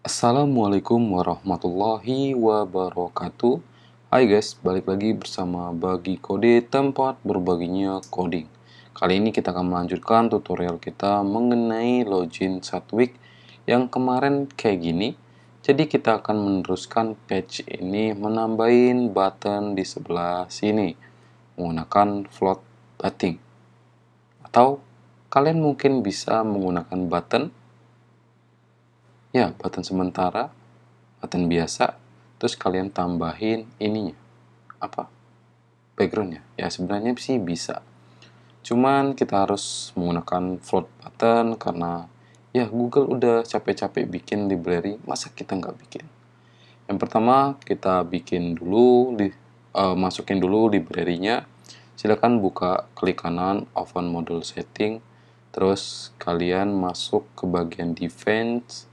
Assalamualaikum warahmatullahi wabarakatuh Hai guys, balik lagi bersama Bagi Kode Tempat Berbaginya Coding Kali ini kita akan melanjutkan tutorial kita mengenai login Satwik yang kemarin kayak gini Jadi kita akan meneruskan patch ini menambahin button di sebelah sini menggunakan float button atau kalian mungkin bisa menggunakan button ya button sementara button biasa terus kalian tambahin ininya apa backgroundnya ya sebenarnya sih bisa cuman kita harus menggunakan float button karena ya Google udah capek-capek bikin library masa kita nggak bikin yang pertama kita bikin dulu di, uh, masukin dulu librarynya, silakan buka klik kanan open model setting terus kalian masuk ke bagian defense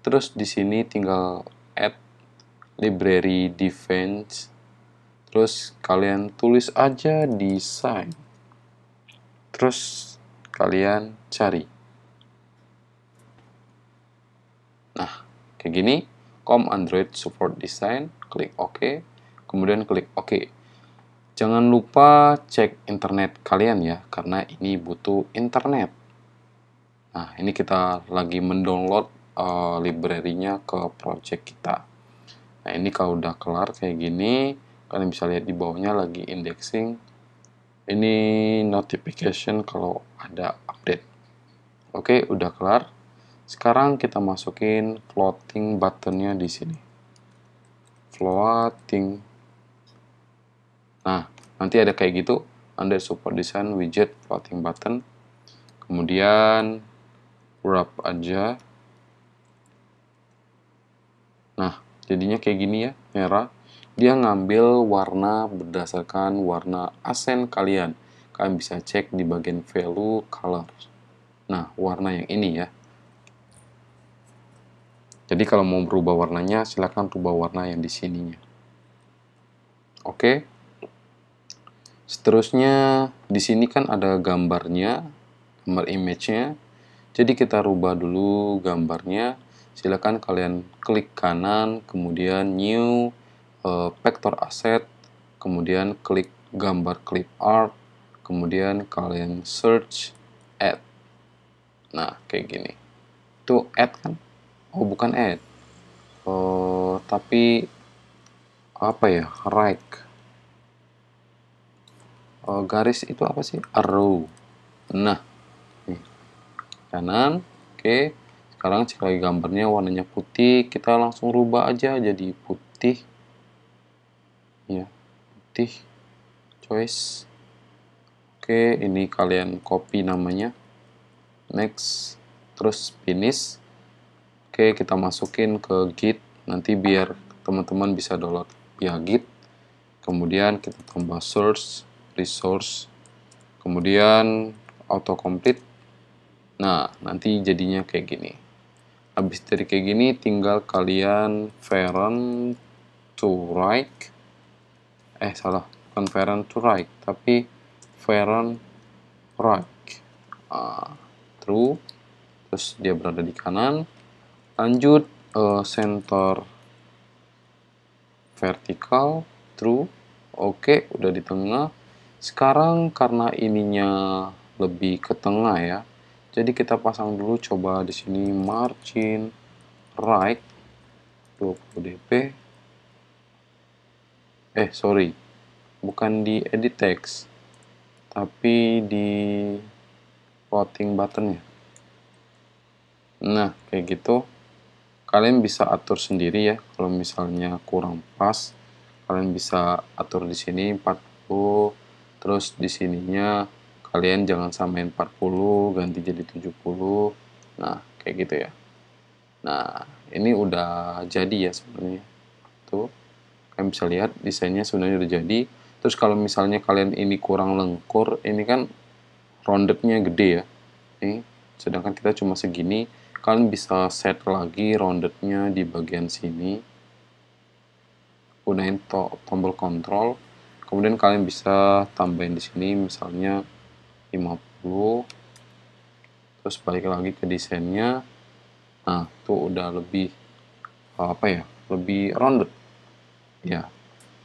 terus di sini tinggal add library defense terus kalian tulis aja design terus kalian cari nah kayak gini com android support design klik ok kemudian klik ok jangan lupa cek internet kalian ya karena ini butuh internet nah ini kita lagi mendownload uh, library-nya ke project kita. Nah, ini kalau udah kelar kayak gini, kalian bisa lihat di bawahnya lagi indexing. Ini notification kalau ada update. Oke, udah kelar. Sekarang kita masukin floating buttonnya di sini. Floating. Nah, nanti ada kayak gitu. anda support design widget floating button. Kemudian wrap aja Nah, jadinya kayak gini ya, merah. Dia ngambil warna berdasarkan warna asen kalian. Kalian bisa cek di bagian value color. Nah, warna yang ini ya. Jadi kalau mau berubah warnanya, silakan rubah warna yang di sininya. Oke. Seterusnya, di sini kan ada gambarnya, gambar image-nya. Jadi kita rubah dulu gambarnya silakan kalian klik kanan, kemudian new, eh, vector asset, kemudian klik gambar clip art, kemudian kalian search add. Nah, kayak gini. Itu add kan? Oh, bukan add. Uh, tapi apa ya? Right. Uh, garis itu apa sih? Arrow. Nah, kanan, oke. Okay sekarang cek lagi gambarnya warnanya putih kita langsung rubah aja jadi putih ya putih choice oke ini kalian copy namanya next terus finish oke kita masukin ke git nanti biar teman-teman bisa download via git kemudian kita tambah source resource kemudian auto complete nah nanti jadinya kayak gini habis dari kayak gini tinggal kalian veron to right eh salah bukan veron to right tapi veron right ah true terus dia berada di kanan lanjut uh, center vertikal true oke okay, udah di tengah sekarang karena ininya lebih ke tengah ya jadi kita pasang dulu coba di sini margin right 20 dp. Eh sorry, bukan di edit text, tapi di plotting buttonnya. Nah kayak gitu, kalian bisa atur sendiri ya. Kalau misalnya kurang pas, kalian bisa atur di sini 40, terus di sininya kalian jangan samain 40 ganti jadi 70 nah kayak gitu ya nah ini udah jadi ya sebenarnya tuh kalian bisa lihat desainnya sebenarnya udah jadi terus kalau misalnya kalian ini kurang lengkur ini kan roundednya gede ya ini sedangkan kita cuma segini kalian bisa set lagi roundednya di bagian sini gunain to tombol kontrol kemudian kalian bisa tambahin di sini misalnya 50 terus balik lagi ke desainnya nah itu udah lebih apa ya lebih rounded ya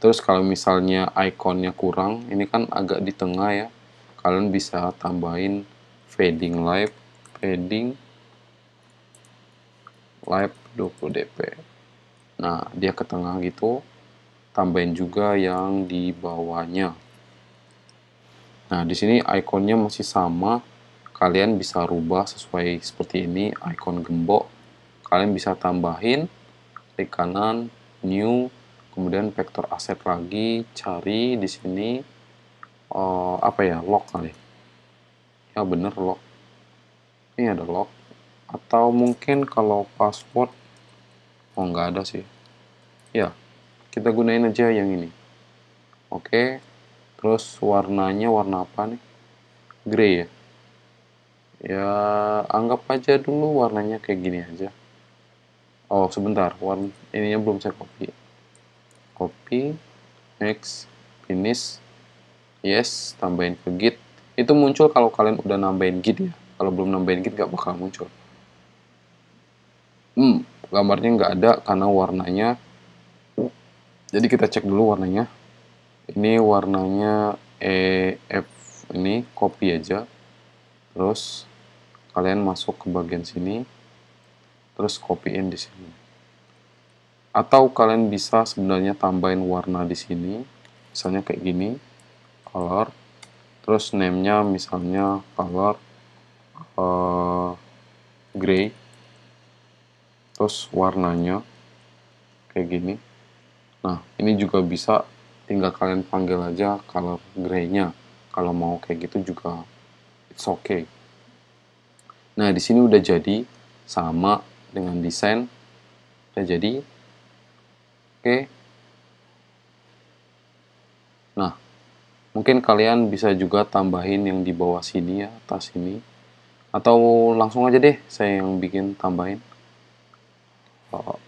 terus kalau misalnya ikonnya kurang ini kan agak di tengah ya kalian bisa tambahin fading light fading light 20 dp nah dia ke tengah gitu tambahin juga yang di bawahnya Nah, di sini ikonnya masih sama. Kalian bisa rubah sesuai seperti ini, ikon gembok. Kalian bisa tambahin, klik kanan, new, kemudian vektor aset lagi, cari di sini, uh, apa ya, lock kali. Ya bener, lock. Ini ada lock. Atau mungkin kalau password, oh nggak ada sih. Ya, kita gunain aja yang ini. Oke. Okay terus warnanya warna apa nih grey ya ya anggap aja dulu warnanya kayak gini aja oh sebentar warna ininya belum saya copy copy next finish yes tambahin ke git itu muncul kalau kalian udah nambahin git ya kalau belum nambahin git nggak bakal muncul hmm gambarnya nggak ada karena warnanya jadi kita cek dulu warnanya ini warnanya EF eh, ini copy aja terus kalian masuk ke bagian sini terus copyin di sini atau kalian bisa sebenarnya tambahin warna di sini misalnya kayak gini color terus namenya misalnya color uh, gray terus warnanya kayak gini nah ini juga bisa tinggal kalian panggil aja color gray nya kalau mau kayak gitu juga it's okay nah di sini udah jadi sama dengan desain udah jadi oke okay. nah mungkin kalian bisa juga tambahin yang di bawah sini ya atas ini atau langsung aja deh saya yang bikin tambahin oh.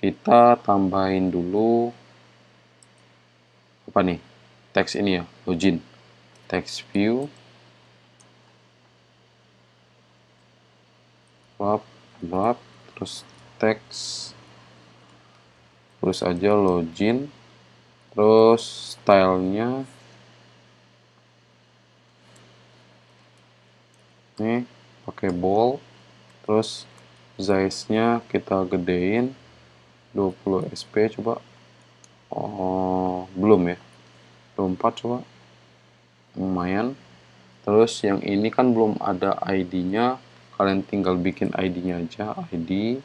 kita tambahin dulu apa nih teks ini ya login text view pop wrap terus teks terus aja login terus stylenya nih pakai bold terus size-nya kita gedein 20 sp coba oh belum ya 24 coba lumayan terus yang ini kan belum ada ID-nya kalian tinggal bikin ID-nya aja ID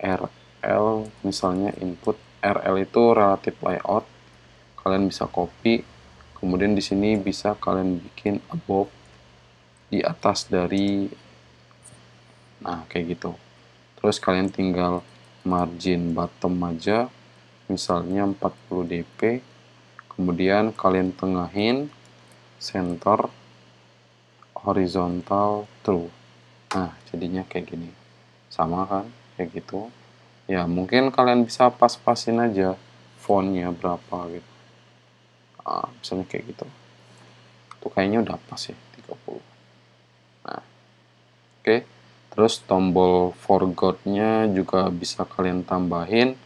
RL misalnya input RL itu relative layout kalian bisa copy kemudian di sini bisa kalian bikin above di atas dari nah kayak gitu terus kalian tinggal margin bottom aja misalnya 40 dp kemudian kalian tengahin center horizontal true nah jadinya kayak gini sama kan kayak gitu ya mungkin kalian bisa pas-pasin aja fontnya berapa gitu nah, misalnya kayak gitu tuh kayaknya udah pas ya 30 nah oke okay. terus tombol forgotnya juga bisa kalian tambahin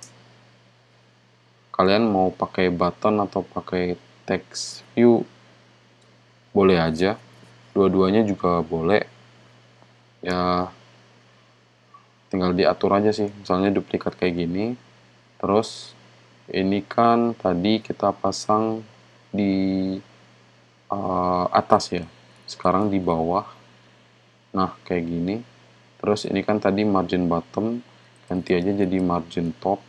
kalian mau pakai button atau pakai text view boleh aja dua-duanya juga boleh ya tinggal diatur aja sih misalnya duplikat kayak gini terus ini kan tadi kita pasang di uh, atas ya sekarang di bawah nah kayak gini terus ini kan tadi margin bottom ganti aja jadi margin top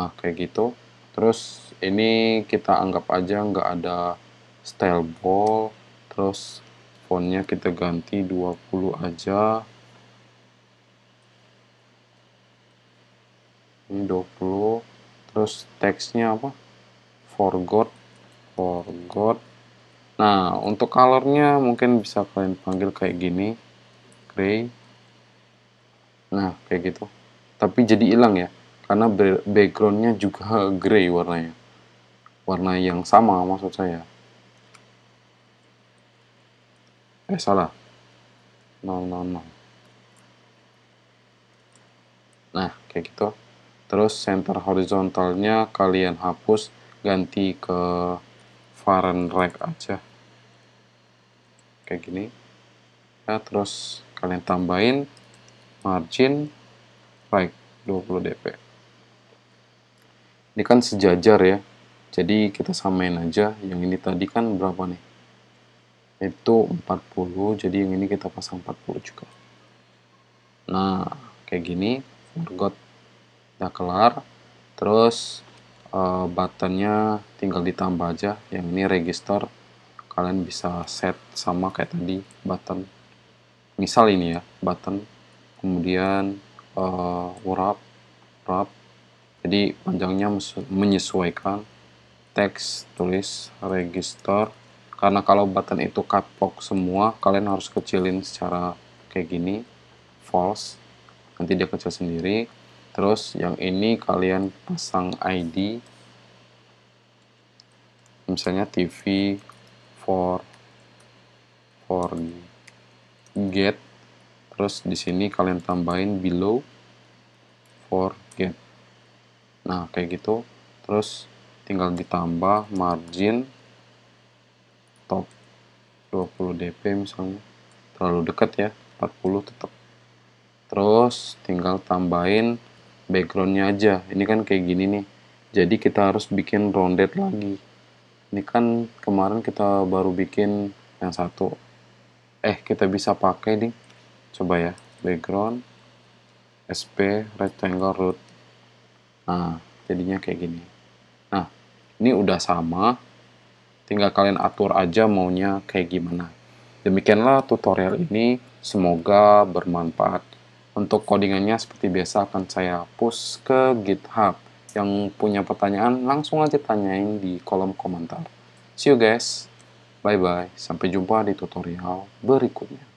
nah kayak gitu terus ini kita anggap aja nggak ada style ball terus fontnya kita ganti 20 aja ini 20 terus teksnya apa forgot forgot nah untuk colornya mungkin bisa kalian panggil kayak gini gray nah kayak gitu tapi jadi hilang ya karena backgroundnya juga grey warnanya warna yang sama maksud saya eh salah 000 nah kayak gitu terus center horizontalnya kalian hapus ganti ke rack aja kayak gini ya terus kalian tambahin margin right 20 dp ini kan sejajar ya jadi kita samain aja yang ini tadi kan berapa nih itu 40 jadi yang ini kita pasang 40 juga nah kayak gini forgot udah kelar terus uh, buttonnya tinggal ditambah aja yang ini register kalian bisa set sama kayak tadi button misal ini ya button kemudian uh, wrap wrap jadi panjangnya menyesuaikan teks tulis register karena kalau button itu kapok semua kalian harus kecilin secara kayak gini false nanti dia kecil sendiri terus yang ini kalian pasang ID misalnya TV for for get terus di sini kalian tambahin below for get nah kayak gitu terus tinggal ditambah margin top 20 dp misalnya terlalu dekat ya 40 tetap terus tinggal tambahin backgroundnya aja ini kan kayak gini nih jadi kita harus bikin rounded lagi ini kan kemarin kita baru bikin yang satu eh kita bisa pakai nih coba ya background sp rectangle root Nah, jadinya kayak gini. Nah, ini udah sama. Tinggal kalian atur aja maunya kayak gimana. Demikianlah tutorial ini. Semoga bermanfaat. Untuk codingannya seperti biasa akan saya push ke GitHub. Yang punya pertanyaan langsung aja tanyain di kolom komentar. See you guys. Bye-bye. Sampai jumpa di tutorial berikutnya.